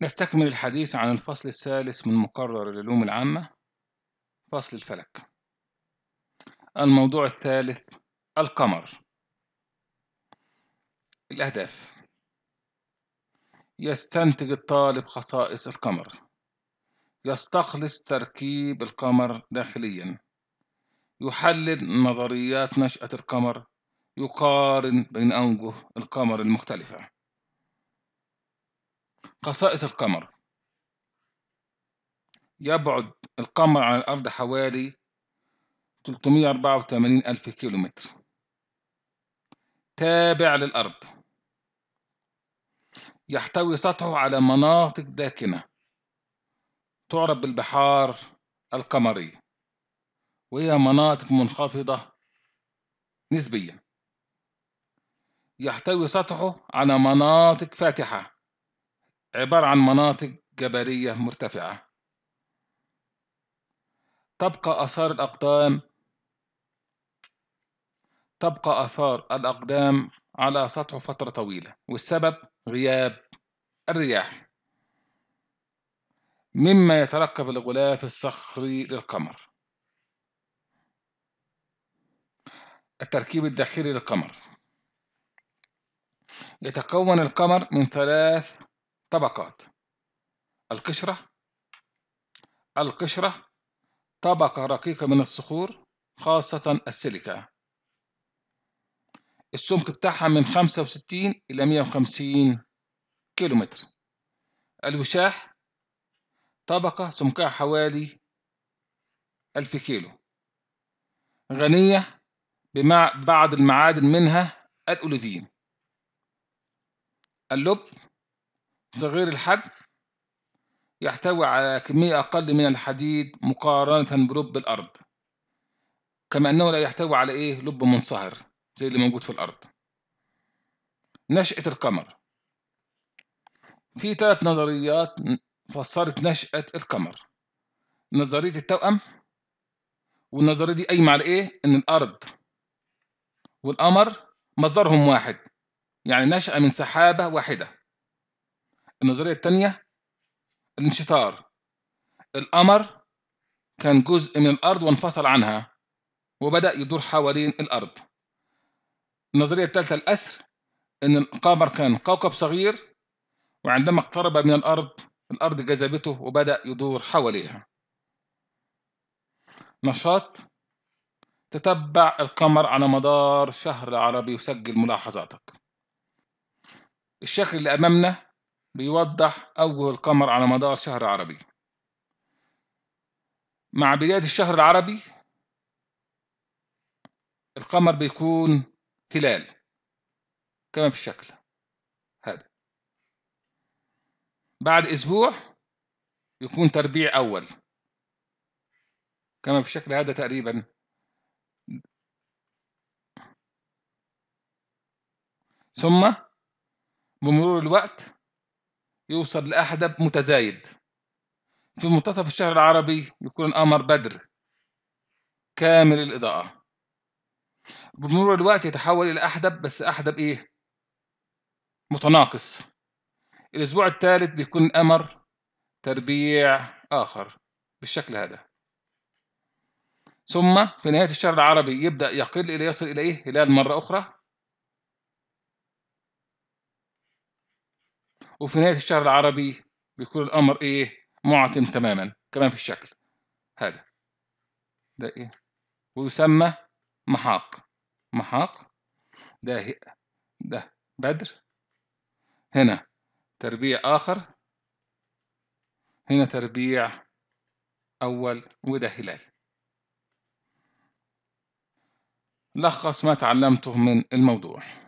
نستكمل الحديث عن الفصل الثالث من مقرر العلوم العامة فصل الفلك الموضوع الثالث القمر الأهداف يستنتج الطالب خصائص القمر يستخلص تركيب القمر داخليا يحلل نظريات نشأة القمر يقارن بين أوجه القمر المختلفة خصائص القمر يبعد القمر عن الأرض حوالي 384 ألف كيلومتر تابع للأرض يحتوي سطحه على مناطق داكنة تعرف بالبحار القمرية وهي مناطق منخفضة نسبيا يحتوي سطحه على مناطق فاتحة عبارة عن مناطق جبلية مرتفعة تبقى آثار الأقدام تبقى آثار الأقدام على سطح فترة طويلة والسبب غياب الرياح مما يتركب الغلاف الصخري للقمر التركيب الداخلي للقمر يتكون القمر من ثلاث طبقات القشرة القشرة طبقة رقيقة من الصخور خاصة السيليكا السمك بتاعها من 65 إلى 150 كيلومتر الوشاح طبقة سمكها حوالي 1000 كيلو غنية بمع بعض المعادن منها الأوليفين اللب صغير الحجم يحتوي على كمية أقل من الحديد مقارنة بلب الأرض كما أنه لا يحتوي على إيه لب منصهر زي اللي موجود في الأرض نشأة القمر في ثلاث نظريات فسرت نشأة القمر نظرية التوأم والنظرية دي قايمة على إيه؟ إن الأرض والقمر مصدرهم واحد يعني نشأة من سحابة واحدة النظريه الثانيه الانشطار القمر كان جزء من الارض وانفصل عنها وبدا يدور حوالين الارض النظريه الثالثه الاسر ان القمر كان كوكب صغير وعندما اقترب من الارض الارض جذبته وبدا يدور حواليها نشاط تتبع القمر على مدار شهر عربي وسجل ملاحظاتك الشكل اللي امامنا بيوضح أوجه القمر على مدار شهر عربي مع بداية الشهر العربي القمر بيكون هلال كما في الشكل هذا بعد أسبوع يكون تربيع أول كما في الشكل هذا تقريبا ثم بمرور الوقت يوصل لأحدب متزايد في منتصف الشهر العربي يكون القمر بدر كامل الإضاءة بمرور الوقت يتحول إلى أحدب بس أحدب إيه؟ متناقص الأسبوع الثالث بيكون القمر تربيع آخر بالشكل هذا ثم في نهاية الشهر العربي يبدأ يقل إلى يصل إلى إيه؟ هلال مرة أخرى وفي نهاية الشهر العربي بيكون الأمر إيه معتم تماما كمان في الشكل هذا ده إيه ويسمى محاق محاق ده ده بدر هنا تربيع آخر هنا تربيع أول وده هلال لخص ما تعلمته من الموضوع